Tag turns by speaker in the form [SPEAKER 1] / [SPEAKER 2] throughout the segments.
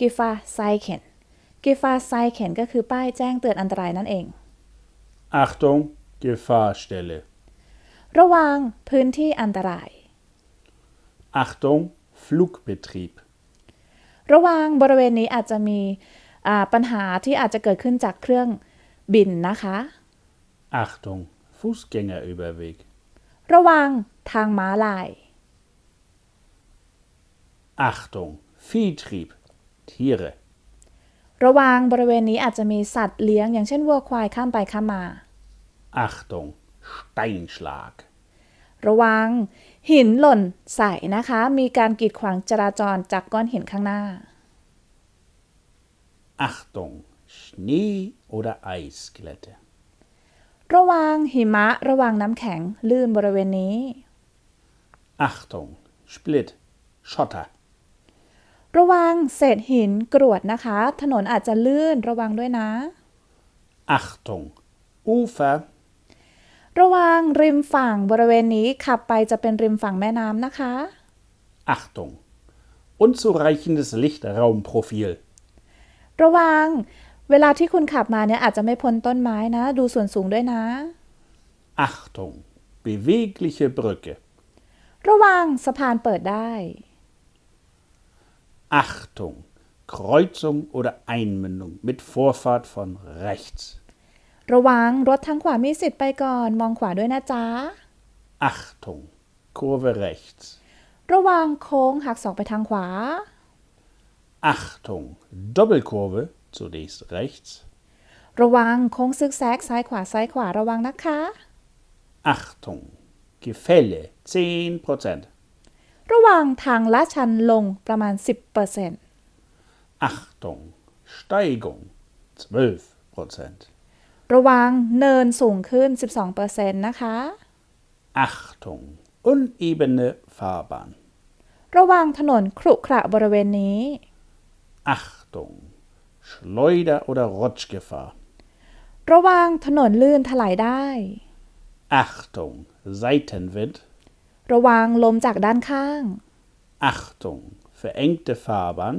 [SPEAKER 1] กิฟาไซเคนกิฟาไซเคนก็คือป้ายแจ้งเตือนอันตรายนั่นเอง
[SPEAKER 2] อัคตงกิฟาสเตเล
[SPEAKER 1] ระวังพื้นที่อันตราย
[SPEAKER 2] อัคตงฟลุกเบทรีบ
[SPEAKER 1] ระวังบริเวณนี้อาจจะมีปัญหาที่อาจจะเกิดขึ้นจากเครื่องบินนะคะ
[SPEAKER 2] อัคตงฟุสเกงเออร์อ b บ r w e
[SPEAKER 1] ระวังทางม้าลาย
[SPEAKER 2] Achtung Viehtrieb Tiere
[SPEAKER 1] ระวังบริเวณนี้อาจจะมีสัตว์เลี้ยงอย่างเช่นวัวควายข้ามไปข้ามมา
[SPEAKER 2] Achtung Steinschlag
[SPEAKER 1] ระวัง หินหล่นใส่นะคะ มีการกีดขวางจราจรจากก้อนหินข้างหน้า
[SPEAKER 2] Achtung Schnee oder Eisglätte
[SPEAKER 1] ระวังหิมะระวังน้ำแข็งลื่นบริเวณนี้
[SPEAKER 2] Achtung Split Schotter
[SPEAKER 1] ระวังเศษหินกรวดนะคะ ถนนอาจจะลื่นระวังด้วยนะ
[SPEAKER 2] Achtung Ufer
[SPEAKER 1] ระวังริมฝั่งบริเวณนี้ขับไปจะเป็นริมฝั่งแม่น้ำนะคะ
[SPEAKER 2] Achtung unzureichendes Lichtraumprofil
[SPEAKER 1] ระวังเวลาที่คุณขับมาเนี่ยอาจจะไม่พ้นต้นไม้นะ ดูส่วนสูงด้วยนะ
[SPEAKER 2] Achtung bewegliche Brücke
[SPEAKER 1] ระวังสะพานเปิดได้
[SPEAKER 2] Achtung, Kreuzung oder Einmündung mit Vorfahrt von rechts.
[SPEAKER 1] ระวัง รถทางขวามีสิทธิ์ไปก่อน
[SPEAKER 2] Achtung, Kurve rechts.
[SPEAKER 1] ระวังโค้งหักศอกไปทางขวา
[SPEAKER 2] Achtung, Doppelkurve zunächst rechts.
[SPEAKER 1] ระวังโค้งซึกแซก ซ้ายขวา ซ้ายขวา ระวังนะคะ
[SPEAKER 2] Achtung, Gefälle 10%.
[SPEAKER 1] ระหว่างทางละชันลงประมาณ
[SPEAKER 2] 10% Achtung Steigung 12%
[SPEAKER 1] ระวังเนินสูงขึ้น 12%นะคะ
[SPEAKER 2] Achtung unebene Fahrbahn
[SPEAKER 1] ระวังถนนครุขระบริเวณนี้
[SPEAKER 2] Achtung Schleuder oder Rutschgefahr
[SPEAKER 1] ระวังถนนลื่นถลายได้
[SPEAKER 2] Achtung Seitenwind
[SPEAKER 1] ระวัง ลมจากด้านข้าง
[SPEAKER 2] Achtung verengte Fahrbahn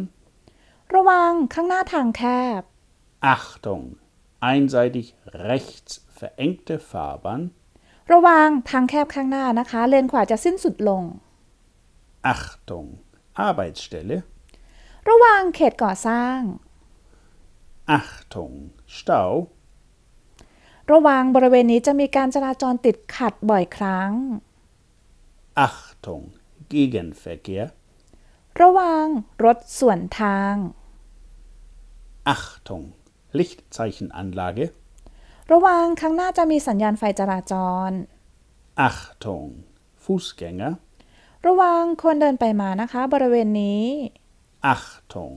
[SPEAKER 1] ระวัง ข้างหน้าทางแคบ
[SPEAKER 2] Achtung einseitig rechts verengte Fahrbahn
[SPEAKER 1] ระวัง ทางแคบข้างหน้านะคะ เลนขวาจะสิ้นสุดลง
[SPEAKER 2] Achtung Arbeitsstelle
[SPEAKER 1] ระวัง เขตก่อสร้าง
[SPEAKER 2] Achtung Stau
[SPEAKER 1] ระวัง บริเวณนี้จะมีการจราจรติดขัดบ่อยครั้ง
[SPEAKER 2] Achtung, Gegenverkehr.
[SPEAKER 1] ระวังรถส่วนทาง
[SPEAKER 2] Achtung, Lichtzeichenanlage.
[SPEAKER 1] ระวังข้างหน้าจะมีสัญญาณไฟจราจร
[SPEAKER 2] Achtung, Fußgänger.
[SPEAKER 1] ระวังคนเดินไปมานะคะบริเวณนี้
[SPEAKER 2] Achtung,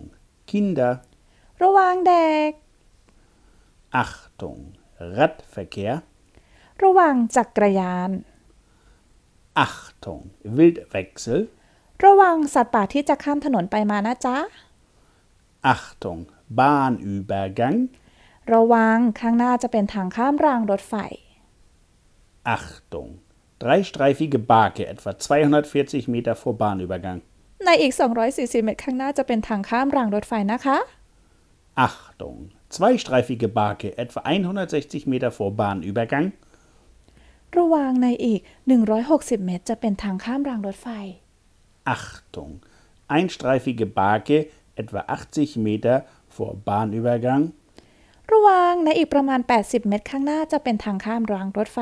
[SPEAKER 2] Kinder.
[SPEAKER 1] ระวังเด็ก
[SPEAKER 2] Achtung, Radverkehr.
[SPEAKER 1] ระวังจักรยาน
[SPEAKER 2] Achtung, Wildwechsel.
[SPEAKER 1] ระวังสัตว์ป่าที่จะข้ามถนนไปมานะจ๊ะ
[SPEAKER 2] Achtung, Bahnübergang.
[SPEAKER 1] ระวังข้างหน้าจะเป็นทางข้ามรางรถไฟ
[SPEAKER 2] Achtung, dreistreifige Barke etwa 240 Meter vor Bahnübergang.
[SPEAKER 1] ในอีก240เมตรข้างหน้าจะเป็นทางข้ามรางรถไฟนะคะ
[SPEAKER 2] Achtung, zweistreifige Barke etwa 160 Meter vor Bahnübergang.
[SPEAKER 1] ระวังในอีก 160 เมตร จะเป็นทางข้ามรางรถไฟ
[SPEAKER 2] Achtung einstreifige Barke etwa 80 Meter vor Bahnübergang
[SPEAKER 1] ระวังในอีกประมาณ 80 เมตรข้างหน้าจะเป็นทางข้ามรางรถไฟ